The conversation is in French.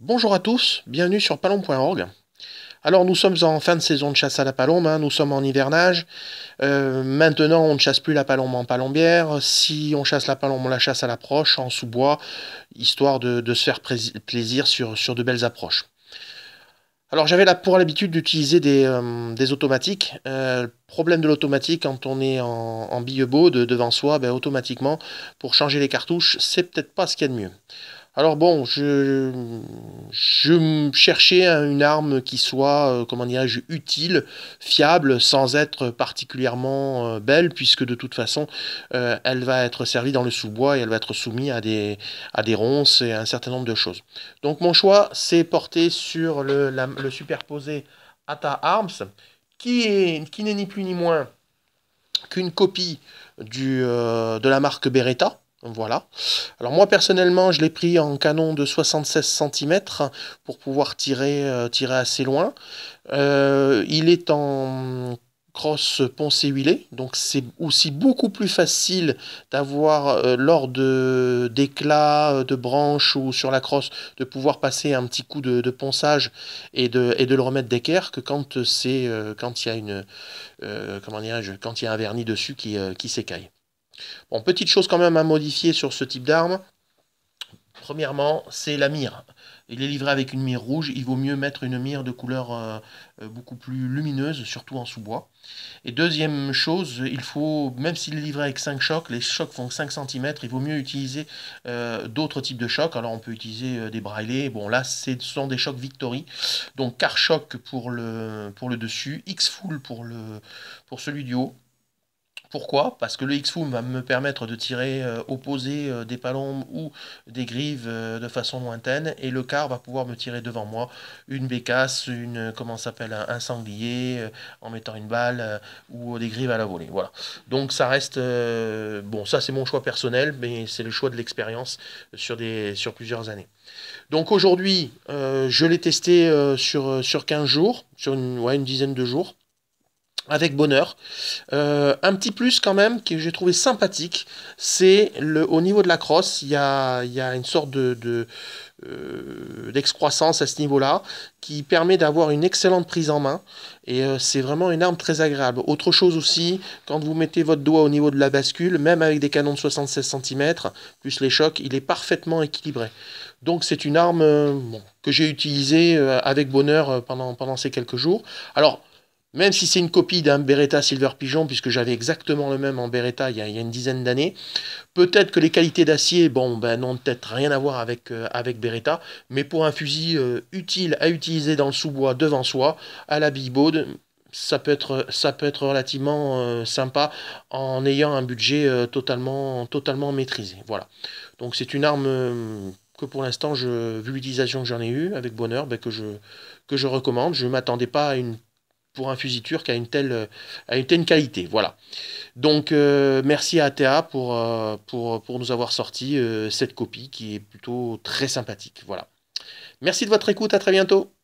Bonjour à tous, bienvenue sur palombe.org. Alors nous sommes en fin de saison de chasse à la palombe, hein. nous sommes en hivernage. Euh, maintenant on ne chasse plus la palombe en palombière. Si on chasse la palombe, on la chasse à l'approche, en sous-bois, histoire de, se faire plaisir sur, de belles approches. Alors j'avais pour l'habitude d'utiliser des, euh, automatiques. Euh, le problème de l'automatique quand on est en, en de, devant soi, ben, automatiquement, pour changer les cartouches, c'est peut-être pas ce qu'il y a de mieux. Alors bon, je, je cherchais une arme qui soit, euh, comment dirais-je, utile, fiable, sans être particulièrement euh, belle, puisque de toute façon, euh, elle va être servie dans le sous-bois et elle va être soumise à des, à des ronces et à un certain nombre de choses. Donc mon choix s'est porté sur le, le superposé Ata Arms, qui n'est qui ni plus ni moins qu'une copie du, de la marque Beretta, voilà. Alors moi personnellement, je l'ai pris en canon de 76 cm pour pouvoir tirer, euh, tirer assez loin. Euh, il est en crosse poncée huilée, donc c'est aussi beaucoup plus facile d'avoir euh, lors de d'éclats de branches ou sur la crosse de pouvoir passer un petit coup de, ponçage et de, et de le remettre d'équerre que quand c'est quand il y a une comment quand il y a un vernis dessus qui, qui s'écaille. Bon, petite chose quand même à modifier sur ce type d'arme. Premièrement, c'est la mire. Il est livré avec une mire rouge, il vaut mieux mettre une mire de couleur euh, euh, beaucoup plus lumineuse, surtout en sous-bois. Et deuxième chose, il faut, même s'il est livré avec 5 chocs, les chocs font 5 cm, il vaut mieux utiliser euh, d'autres types de chocs. Alors on peut utiliser des braillets, bon là ce sont des chocs Victory, donc car choc pour le, pour le dessus, X-Full pour, le, pour celui du haut, pourquoi Parce que le X-Foom va me permettre de tirer euh, opposé euh, des palombes ou des grives euh, de façon lointaine, et le car va pouvoir me tirer devant moi une bécasse, une, comment s'appelle, un, sanglier en mettant une balle ou des grives à la volée. Voilà. Donc ça reste. bon, ça c'est mon choix personnel, mais c'est le choix de l'expérience sur, sur plusieurs années. Donc aujourd'hui, je l'ai testé sur, sur 15 jours, sur une dizaine de jours avec bonheur. Euh, un petit plus quand même que j'ai trouvé sympathique, c'est le au niveau de la crosse, il y a, y a, une sorte de, euh, d'excroissance à ce niveau-là, qui permet d'avoir une excellente prise en main. Et euh, c'est vraiment une arme très agréable. Autre chose aussi, quand vous mettez votre doigt au niveau de la bascule, même avec des canons de 76 cm, plus les chocs, il est parfaitement équilibré. Donc c'est une arme que j'ai utilisée avec bonheur pendant, pendant ces quelques jours. Alors, même si c'est une copie d'un Beretta Silver Pigeon, puisque j'avais exactement le même en Beretta il y a, une dizaine d'années, peut-être que les qualités d'acier, bon, ben, n'ont peut-être rien à voir avec, euh, avec Beretta, mais pour un fusil euh, utile à utiliser dans le sous-bois devant soi, à la bibaude, ça peut être, ça peut être relativement euh, sympa en ayant un budget totalement, totalement maîtrisé. Voilà. Donc c'est une arme que pour l'instant, vu l'utilisation que j'en ai eue, avec bonheur, ben, que, je, que je recommande. Je ne m'attendais pas à une pour un fusil turc a une telle, une telle qualité. Voilà. Donc euh, merci à Théa euh, pour, pour, nous avoir sorti euh, cette copie qui est plutôt très sympathique. Voilà. Merci de votre écoute, à très bientôt.